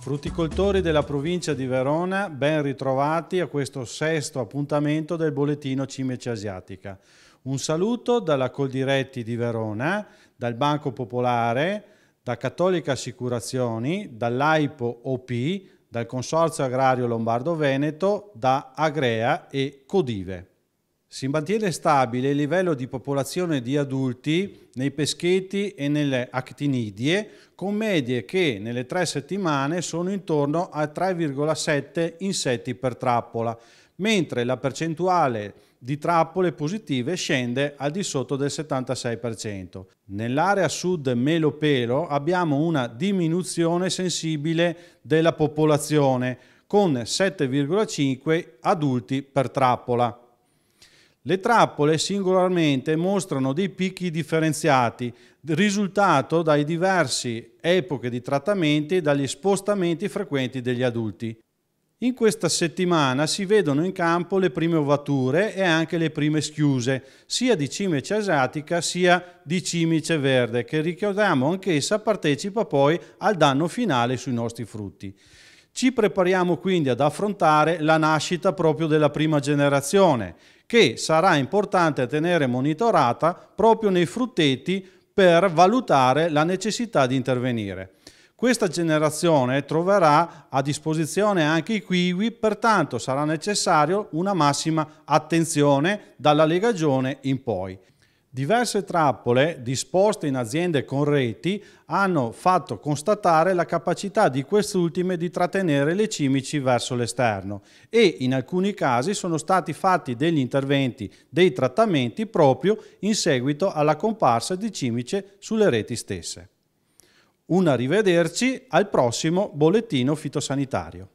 Frutticoltori della provincia di Verona, ben ritrovati a questo sesto appuntamento del bollettino Cimice Asiatica. Un saluto dalla Coldiretti di Verona, dal Banco Popolare, da Cattolica Assicurazioni, dall'AIPO OP, dal Consorzio Agrario Lombardo-Veneto, da Agrea e Codive. Si mantiene stabile il livello di popolazione di adulti nei pescheti e nelle actinidie, con medie che nelle tre settimane sono intorno a 3,7 insetti per trappola, mentre la percentuale di trappole positive scende al di sotto del 76%. Nell'area sud Melopelo abbiamo una diminuzione sensibile della popolazione con 7,5 adulti per trappola. Le trappole singolarmente mostrano dei picchi differenziati, risultato dai diversi epoche di trattamenti e dagli spostamenti frequenti degli adulti. In questa settimana si vedono in campo le prime ovature e anche le prime schiuse, sia di cimice asiatica sia di cimice verde, che ricordiamo anch'essa partecipa poi al danno finale sui nostri frutti. Ci prepariamo quindi ad affrontare la nascita proprio della prima generazione, che sarà importante tenere monitorata proprio nei frutteti per valutare la necessità di intervenire. Questa generazione troverà a disposizione anche i kiwi, pertanto sarà necessario una massima attenzione dalla legagione in poi. Diverse trappole disposte in aziende con reti hanno fatto constatare la capacità di quest'ultime di trattenere le cimici verso l'esterno e in alcuni casi sono stati fatti degli interventi, dei trattamenti proprio in seguito alla comparsa di cimice sulle reti stesse. Un arrivederci al prossimo bollettino fitosanitario.